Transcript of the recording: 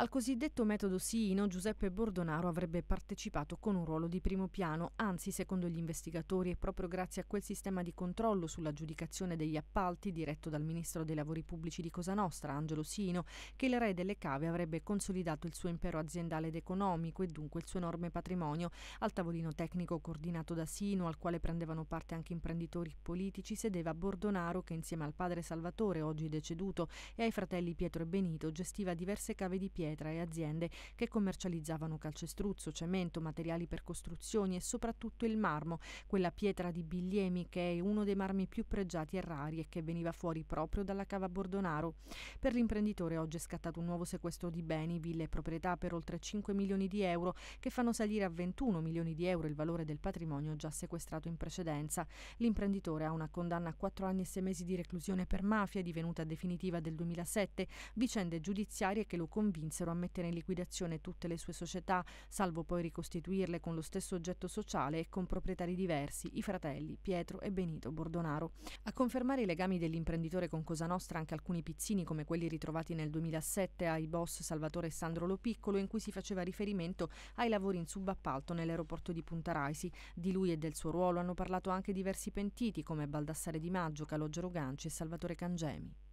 Al cosiddetto metodo Siino Giuseppe Bordonaro avrebbe partecipato con un ruolo di primo piano, anzi secondo gli investigatori è proprio grazie a quel sistema di controllo sull'aggiudicazione degli appalti diretto dal ministro dei lavori pubblici di Cosa Nostra, Angelo Siino, che il re delle cave avrebbe consolidato il suo impero aziendale ed economico e dunque il suo enorme patrimonio. Al tavolino tecnico coordinato da Siino, al quale prendevano parte anche imprenditori politici, sedeva Bordonaro che insieme al padre Salvatore, oggi deceduto, e ai fratelli Pietro e Benito gestiva diverse cave di pietra pietra e aziende che commercializzavano calcestruzzo, cemento, materiali per costruzioni e soprattutto il marmo, quella pietra di Bigliemi che è uno dei marmi più pregiati e rari e che veniva fuori proprio dalla cava Bordonaro. Per l'imprenditore oggi è scattato un nuovo sequestro di beni, ville e proprietà per oltre 5 milioni di euro che fanno salire a 21 milioni di euro il valore del patrimonio già sequestrato in precedenza. L'imprenditore ha una condanna a 4 anni e 6 mesi di reclusione per mafia divenuta definitiva del 2007, vicende giudiziarie che lo convincono vinsero a mettere in liquidazione tutte le sue società, salvo poi ricostituirle con lo stesso oggetto sociale e con proprietari diversi, i fratelli Pietro e Benito Bordonaro. A confermare i legami dell'imprenditore con Cosa Nostra anche alcuni pizzini come quelli ritrovati nel 2007 ai boss Salvatore e Sandro Lopiccolo in cui si faceva riferimento ai lavori in subappalto nell'aeroporto di Punta Raisi. Di lui e del suo ruolo hanno parlato anche diversi pentiti come Baldassare Di Maggio, Calogero Ganci e Salvatore Cangemi.